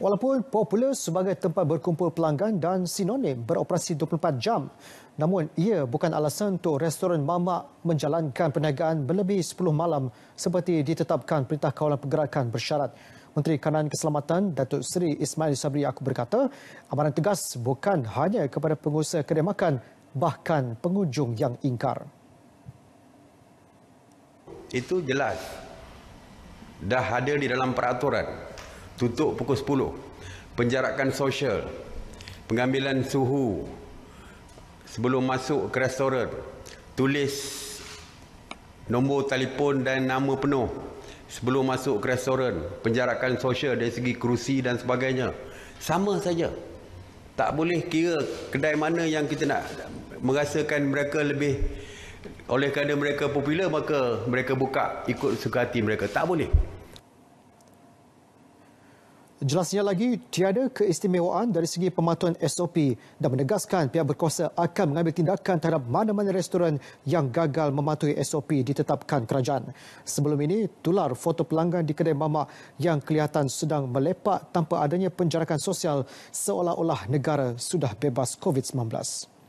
Walaupun popular sebagai tempat berkumpul pelanggan dan sinonim beroperasi 24 jam, namun ia bukan alasan untuk restoran Mama menjalankan perniagaan berlebih 10 malam seperti ditetapkan Perintah Kawalan Pergerakan bersyarat. Menteri Kanan Keselamatan Datuk Seri Ismail Sabri Yaakob berkata, amaran tegas bukan hanya kepada pengusaha kedai makan, bahkan pengunjung yang ingkar. Itu jelas. Dah ada di dalam peraturan tutup pukul 10 penjarakan sosial pengambilan suhu sebelum masuk ke restoran tulis nombor telefon dan nama penuh sebelum masuk ke restoran penjarakan sosial dari segi kerusi dan sebagainya sama saja tak boleh kira kedai mana yang kita nak merasakan mereka lebih oleh kerana mereka popular maka mereka buka ikut suka hati mereka tak boleh Jelasnya lagi, tiada keistimewaan dari segi pematuhan SOP dan menegaskan pihak berkuasa akan mengambil tindakan terhadap mana-mana restoran yang gagal mematuhi SOP ditetapkan kerajaan. Sebelum ini, tular foto pelanggan di kedai mamak yang kelihatan sedang melepak tanpa adanya penjarakan sosial seolah-olah negara sudah bebas COVID-19.